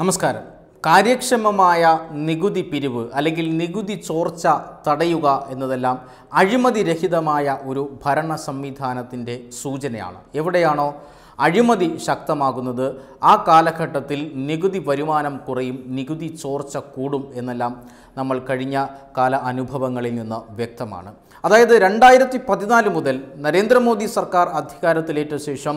നമസ്കാരം കാര്യക്ഷമമായ നികുതി പിരിവ് അല്ലെങ്കിൽ നികുതി ചോർച്ച തടയുക എന്നതെല്ലാം അഴിമതിരഹിതമായ ഒരു ഭരണ സംവിധാനത്തിൻ്റെ സൂചനയാണ് എവിടെയാണോ അഴിമതി ശക്തമാകുന്നത് ആ കാലഘട്ടത്തിൽ നികുതി വരുമാനം കുറയും നികുതി ചോർച്ച കൂടും എന്നെല്ലാം നമ്മൾ കഴിഞ്ഞ കാല അനുഭവങ്ങളിൽ നിന്ന് വ്യക്തമാണ് അതായത് രണ്ടായിരത്തി പതിനാല് മുതൽ നരേന്ദ്രമോദി സർക്കാർ അധികാരത്തിലേറ്റ ശേഷം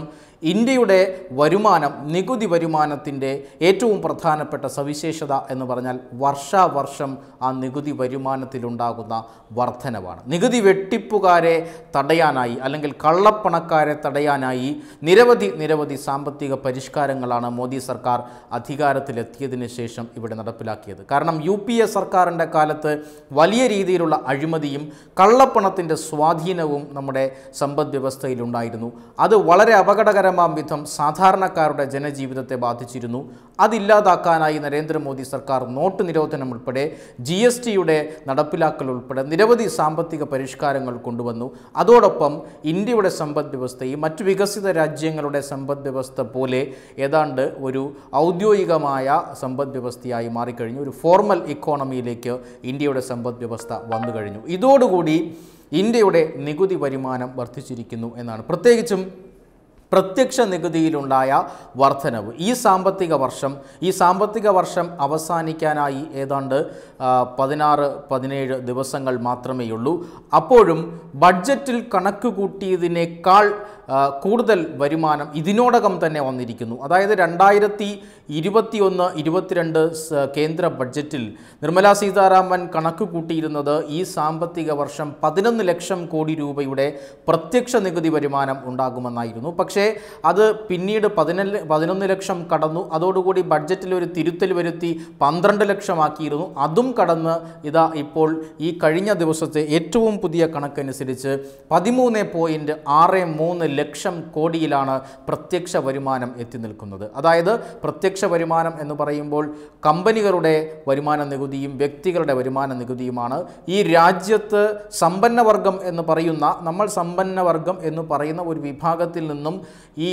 ഇന്ത്യയുടെ വരുമാനം നികുതി വരുമാനത്തിൻ്റെ ഏറ്റവും പ്രധാനപ്പെട്ട സവിശേഷത എന്ന് പറഞ്ഞാൽ വർഷാവർഷം ആ നികുതി വരുമാനത്തിലുണ്ടാകുന്ന വർധനവാണ് നികുതി വെട്ടിപ്പുകാരെ തടയാനായി അല്ലെങ്കിൽ കള്ളപ്പണക്കാരെ തടയാനായി നിരവധി നിരവധി സാമ്പത്തിക പരിഷ്കാരങ്ങളാണ് മോദി സർക്കാർ അധികാരത്തിലെത്തിയതിന് ശേഷം ഇവിടെ നടപ്പിലാക്കിയത് കാരണം യു സർക്കാർ സർക്കാരിൻ്റെ കാലത്ത് വലിയ രീതിയിലുള്ള അഴിമതിയും കള്ളപ്പണത്തിൻ്റെ സ്വാധീനവും നമ്മുടെ സമ്പദ് വ്യവസ്ഥയിലുണ്ടായിരുന്നു അത് വളരെ അപകടകരമാം വിധം സാധാരണക്കാരുടെ ജനജീവിതത്തെ ബാധിച്ചിരുന്നു അതില്ലാതാക്കാനായി നരേന്ദ്രമോദി സർക്കാർ നോട്ട് നിരോധനം ഉൾപ്പെടെ ജി എസ് ടിയുടെ നടപ്പിലാക്കൽ ഉൾപ്പെടെ നിരവധി സാമ്പത്തിക പരിഷ്കാരങ്ങൾ കൊണ്ടുവന്നു അതോടൊപ്പം ഇന്ത്യയുടെ സമ്പദ് വ്യവസ്ഥയും മറ്റ് വികസിത രാജ്യങ്ങളുടെ സമ്പദ് വ്യവസ്ഥ പോലെ ഏതാണ്ട് ഒരു ഔദ്യോഗികമായ സമ്പദ് വ്യവസ്ഥയായി മാറിക്കഴിഞ്ഞു ഒരു ഫോർമൽ ഇക്കോണമിയിലേക്ക് നിലയിലേക്ക് ഇന്ത്യയുടെ സമ്പദ് വ്യവസ്ഥ വന്നു കഴിഞ്ഞു ഇതോടുകൂടി ഇന്ത്യയുടെ നികുതി വരുമാനം വർദ്ധിച്ചിരിക്കുന്നു എന്നാണ് പ്രത്യേകിച്ചും പ്രത്യക്ഷ നികുതിയിലുണ്ടായ വർധനവ് ഈ സാമ്പത്തിക വർഷം ഈ സാമ്പത്തിക വർഷം അവസാനിക്കാനായി ഏതാണ്ട് പതിനാറ് പതിനേഴ് ദിവസങ്ങൾ മാത്രമേയുള്ളൂ അപ്പോഴും ബഡ്ജറ്റിൽ കണക്ക് കൂട്ടിയതിനേക്കാൾ കൂടുതൽ വരുമാനം ഇതിനോടകം തന്നെ വന്നിരിക്കുന്നു അതായത് രണ്ടായിരത്തി ഇരുപത്തി ഒന്ന് ഇരുപത്തിരണ്ട് കേന്ദ്ര ബഡ്ജറ്റിൽ നിർമ്മലാ സീതാരാമൻ കണക്ക് കൂട്ടിയിരുന്നത് ഈ സാമ്പത്തിക വർഷം പതിനൊന്ന് ലക്ഷം കോടി രൂപയുടെ പ്രത്യക്ഷ നികുതി വരുമാനം ഉണ്ടാകുമെന്നായിരുന്നു പക്ഷേ അത് പിന്നീട് പതിനൊന്ന് പതിനൊന്ന് ലക്ഷം കടന്നു അതോടുകൂടി ബഡ്ജറ്റിൽ ഒരു തിരുത്തൽ വരുത്തി പന്ത്രണ്ട് ലക്ഷമാക്കിയിരുന്നു അതും കടന്ന് ഇതാ ഇപ്പോൾ ഈ കഴിഞ്ഞ ദിവസത്തെ ഏറ്റവും പുതിയ കണക്കനുസരിച്ച് പതിമൂന്ന് പോയിൻറ്റ് ആറ് മൂന്ന് ലക്ഷം കോടിയിലാണ് പ്രത്യക്ഷ വരുമാനം എത്തി നിൽക്കുന്നത് അതായത് പ്രത്യക്ഷ വരുമാനം എന്ന് പറയുമ്പോൾ കമ്പനികളുടെ വരുമാന നികുതിയും വ്യക്തികളുടെ വരുമാന നികുതിയുമാണ് ഈ രാജ്യത്ത് സമ്പന്നവർഗം എന്ന് പറയുന്ന നമ്മൾ സമ്പന്നവർഗം എന്ന് പറയുന്ന ഒരു വിഭാഗത്തിൽ നിന്നും ഈ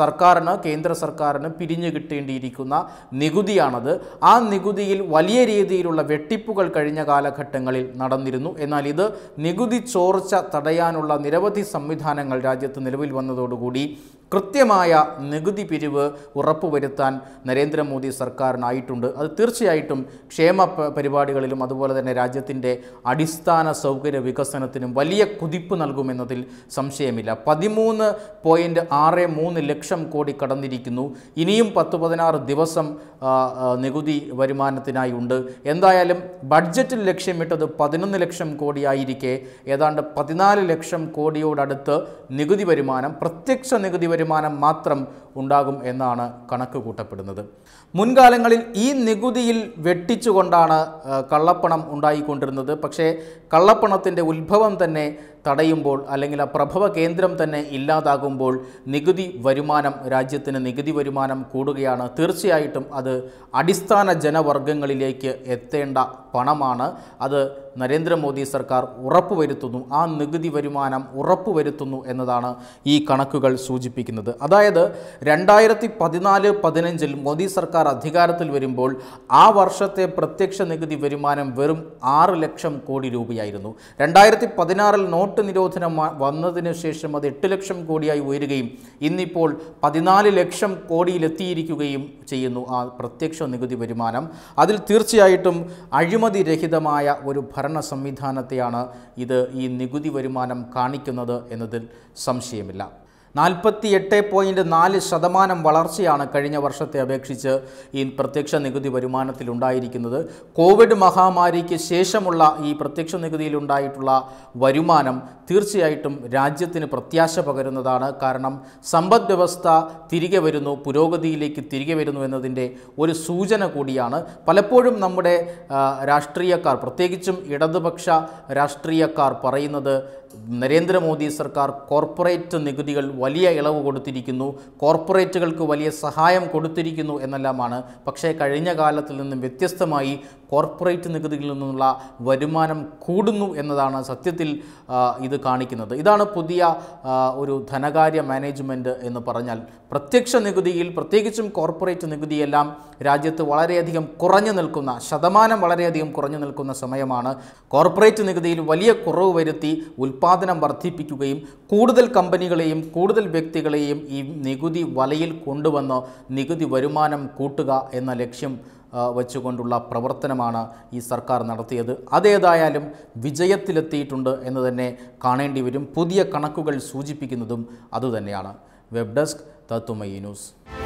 സർക്കാരിന് കേന്ദ്ര സർക്കാരിന് പിരിഞ്ഞു കിട്ടേണ്ടിയിരിക്കുന്ന നികുതിയാണത് ആ നികുതിയിൽ വലിയ രീതിയിലുള്ള വെട്ടിപ്പുകൾ കഴിഞ്ഞ കാലഘട്ടങ്ങളിൽ നടന്നിരുന്നു എന്നാൽ ഇത് നികുതി ചോർച്ച തടയാനുള്ള നിരവധി സംവിധാനങ്ങൾ രാജ്യത്ത് നിലവിൽ നിലവിൽ വന്നതോടുകൂടി കൃത്യമായ നികുതി പിരിവ് ഉറപ്പുവരുത്താൻ നരേന്ദ്രമോദി സർക്കാരിനായിട്ടുണ്ട് അത് തീർച്ചയായിട്ടും ക്ഷേമ പരിപാടികളിലും അതുപോലെ തന്നെ രാജ്യത്തിൻ്റെ അടിസ്ഥാന സൗകര്യ വികസനത്തിനും വലിയ കുതിപ്പ് നൽകുമെന്നതിൽ സംശയമില്ല പതിമൂന്ന് പോയിൻ്റ് ആറ് മൂന്ന് ലക്ഷം കോടി കടന്നിരിക്കുന്നു ഇനിയും പത്ത് പതിനാറ് ദിവസം നികുതി വരുമാനത്തിനായി ഉണ്ട് എന്തായാലും ബഡ്ജറ്റിൽ ലക്ഷ്യമിട്ടത് പതിനൊന്ന് ലക്ഷം കോടിയായിരിക്കെ ഏതാണ്ട് പതിനാല് ലക്ഷം കോടിയോടടുത്ത് നികുതി വരുമാനം വരുമാനം പ്രത്യക്ഷ നികുതി വരുമാനം മാത്രം ഉണ്ടാകും എന്നാണ് കണക്ക് കൂട്ടപ്പെടുന്നത് മുൻകാലങ്ങളിൽ ഈ നികുതിയിൽ വെട്ടിച്ചുകൊണ്ടാണ് കള്ളപ്പണം ഉണ്ടായിക്കൊണ്ടിരുന്നത് പക്ഷേ കള്ളപ്പണത്തിൻ്റെ ഉത്ഭവം തന്നെ തടയുമ്പോൾ അല്ലെങ്കിൽ ആ പ്രഭവ കേന്ദ്രം തന്നെ ഇല്ലാതാകുമ്പോൾ നികുതി വരുമാനം രാജ്യത്തിന് നികുതി വരുമാനം കൂടുകയാണ് തീർച്ചയായിട്ടും അത് അടിസ്ഥാന ജനവർഗങ്ങളിലേക്ക് എത്തേണ്ട പണമാണ് അത് നരേന്ദ്രമോദി സർക്കാർ ഉറപ്പുവരുത്തുന്നു ആ നികുതി വരുമാനം ഉറപ്പുവരുത്തുന്നു എന്നതാണ് ഈ കണക്കുകൾ സൂചിപ്പിക്കുന്നത് അതായത് രണ്ടായിരത്തി പതിനാല് പതിനഞ്ചിൽ മോദി സർക്കാർ അധികാരത്തിൽ വരുമ്പോൾ ആ വർഷത്തെ പ്രത്യക്ഷ നികുതി വരുമാനം വെറും ആറ് ലക്ഷം കോടി രൂപയായിരുന്നു രണ്ടായിരത്തി പതിനാറിൽ നോട്ട് നോട്ട് നിരോധനം വന്നതിന് ശേഷം അത് എട്ട് ലക്ഷം കോടിയായി ഉയരുകയും ഇന്നിപ്പോൾ പതിനാല് ലക്ഷം കോടിയിലെത്തിയിരിക്കുകയും ചെയ്യുന്നു ആ പ്രത്യക്ഷ നികുതി വരുമാനം അതിൽ തീർച്ചയായിട്ടും അഴിമതി രഹിതമായ ഒരു ഭരണ സംവിധാനത്തെയാണ് ഇത് ഈ നികുതി വരുമാനം കാണിക്കുന്നത് എന്നതിൽ സംശയമില്ല നാൽപ്പത്തി എട്ട് പോയിൻറ്റ് നാല് ശതമാനം വളർച്ചയാണ് കഴിഞ്ഞ വർഷത്തെ അപേക്ഷിച്ച് ഈ പ്രത്യക്ഷ നികുതി വരുമാനത്തിലുണ്ടായിരിക്കുന്നത് കോവിഡ് മഹാമാരിക്ക് ശേഷമുള്ള ഈ പ്രത്യക്ഷ നികുതിയിലുണ്ടായിട്ടുള്ള വരുമാനം തീർച്ചയായിട്ടും രാജ്യത്തിന് പ്രത്യാശ പകരുന്നതാണ് കാരണം സമ്പദ് വ്യവസ്ഥ തിരികെ വരുന്നു പുരോഗതിയിലേക്ക് തിരികെ വരുന്നു എന്നതിൻ്റെ ഒരു സൂചന കൂടിയാണ് പലപ്പോഴും നമ്മുടെ രാഷ്ട്രീയക്കാർ പ്രത്യേകിച്ചും ഇടതുപക്ഷ രാഷ്ട്രീയക്കാർ പറയുന്നത് നരേന്ദ്രമോദി സർക്കാർ കോർപ്പറേറ്റ് നികുതികൾ വലിയ ഇളവ് കൊടുത്തിരിക്കുന്നു കോർപ്പറേറ്റുകൾക്ക് വലിയ സഹായം കൊടുത്തിരിക്കുന്നു എന്നെല്ലാമാണ് പക്ഷേ കഴിഞ്ഞ കാലത്തിൽ നിന്നും വ്യത്യസ്തമായി കോർപ്പറേറ്റ് നികുതിയിൽ നിന്നുള്ള വരുമാനം കൂടുന്നു എന്നതാണ് സത്യത്തിൽ ഇത് കാണിക്കുന്നത് ഇതാണ് പുതിയ ഒരു ധനകാര്യ മാനേജ്മെൻറ്റ് എന്ന് പറഞ്ഞാൽ പ്രത്യക്ഷ നികുതിയിൽ പ്രത്യേകിച്ചും കോർപ്പറേറ്റ് നികുതിയെല്ലാം രാജ്യത്ത് വളരെയധികം കുറഞ്ഞു നിൽക്കുന്ന ശതമാനം വളരെയധികം കുറഞ്ഞു നിൽക്കുന്ന സമയമാണ് കോർപ്പറേറ്റ് നികുതിയിൽ വലിയ കുറവ് വരുത്തി ഉൽപ്പാദനം വർദ്ധിപ്പിക്കുകയും കൂടുതൽ കമ്പനികളെയും കൂടുതൽ വ്യക്തികളെയും ഈ നികുതി വലയിൽ കൊണ്ടുവന്ന് നികുതി വരുമാനം കൂട്ടുക എന്ന ലക്ഷ്യം വെച്ചുകൊണ്ടുള്ള പ്രവർത്തനമാണ് ഈ സർക്കാർ നടത്തിയത് അതേതായാലും വിജയത്തിലെത്തിയിട്ടുണ്ട് എന്ന് തന്നെ കാണേണ്ടി വരും പുതിയ കണക്കുകൾ സൂചിപ്പിക്കുന്നതും അതുതന്നെയാണ് വെബ് ഡെസ്ക് തത്തുമയി ന്യൂസ്